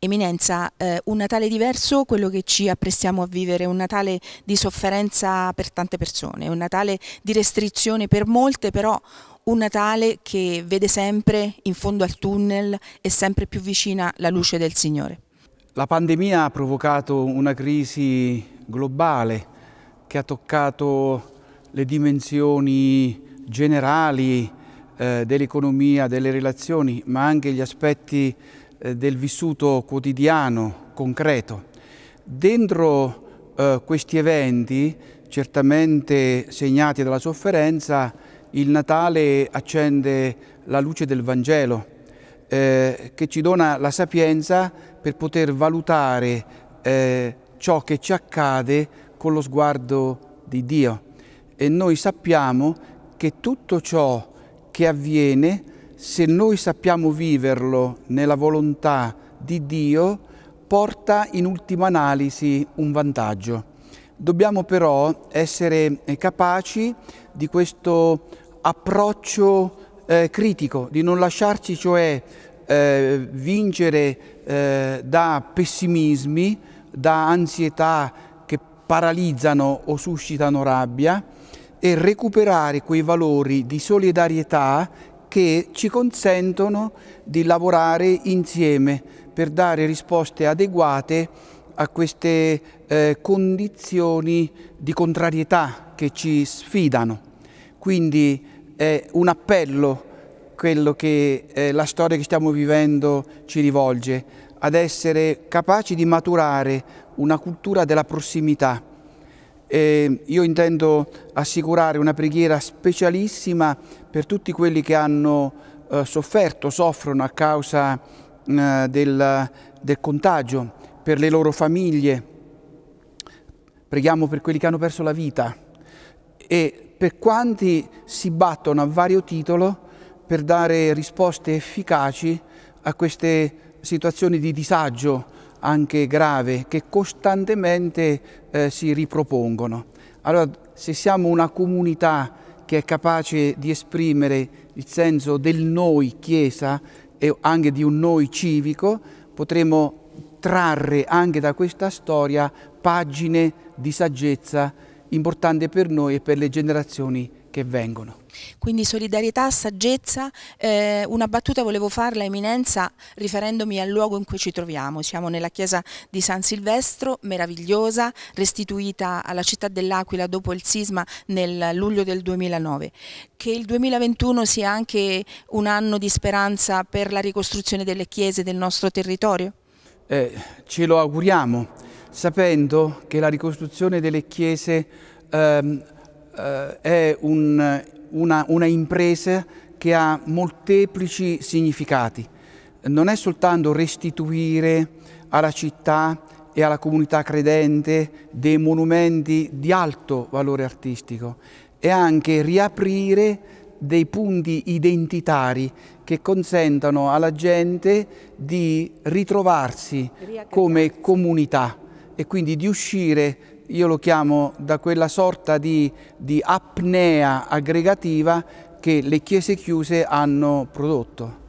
Eminenza, eh, un Natale diverso, quello che ci apprestiamo a vivere, un Natale di sofferenza per tante persone, un Natale di restrizione per molte, però un Natale che vede sempre in fondo al tunnel e sempre più vicina la luce del Signore. La pandemia ha provocato una crisi globale che ha toccato le dimensioni generali eh, dell'economia, delle relazioni, ma anche gli aspetti eh, del vissuto quotidiano, concreto. Dentro eh, questi eventi, certamente segnati dalla sofferenza, il Natale accende la luce del Vangelo, eh, che ci dona la sapienza per poter valutare eh, ciò che ci accade con lo sguardo di Dio. E noi sappiamo che tutto ciò che avviene se noi sappiamo viverlo nella volontà di Dio, porta in ultima analisi un vantaggio. Dobbiamo però essere eh, capaci di questo approccio eh, critico, di non lasciarci cioè eh, vincere eh, da pessimismi, da ansietà che paralizzano o suscitano rabbia e recuperare quei valori di solidarietà che ci consentono di lavorare insieme per dare risposte adeguate a queste eh, condizioni di contrarietà che ci sfidano. Quindi è un appello quello che eh, la storia che stiamo vivendo ci rivolge, ad essere capaci di maturare una cultura della prossimità, e io intendo assicurare una preghiera specialissima per tutti quelli che hanno eh, sofferto, soffrono a causa eh, del, del contagio, per le loro famiglie. Preghiamo per quelli che hanno perso la vita e per quanti si battono a vario titolo per dare risposte efficaci a queste situazioni di disagio anche grave che costantemente eh, si ripropongono. Allora, se siamo una comunità che è capace di esprimere il senso del noi Chiesa e anche di un noi civico, potremo trarre anche da questa storia pagine di saggezza importante per noi e per le generazioni che vengono. Quindi solidarietà, saggezza, eh, una battuta volevo farla Eminenza riferendomi al luogo in cui ci troviamo, siamo nella chiesa di San Silvestro, meravigliosa, restituita alla città dell'Aquila dopo il sisma nel luglio del 2009. Che il 2021 sia anche un anno di speranza per la ricostruzione delle chiese del nostro territorio? Eh, ce lo auguriamo, sapendo che la ricostruzione delle chiese... Ehm, eh, è un, una, una impresa che ha molteplici significati. Non è soltanto restituire alla città e alla comunità credente dei monumenti di alto valore artistico, è anche riaprire dei punti identitari che consentano alla gente di ritrovarsi come comunità e quindi di uscire io lo chiamo da quella sorta di, di apnea aggregativa che le chiese chiuse hanno prodotto.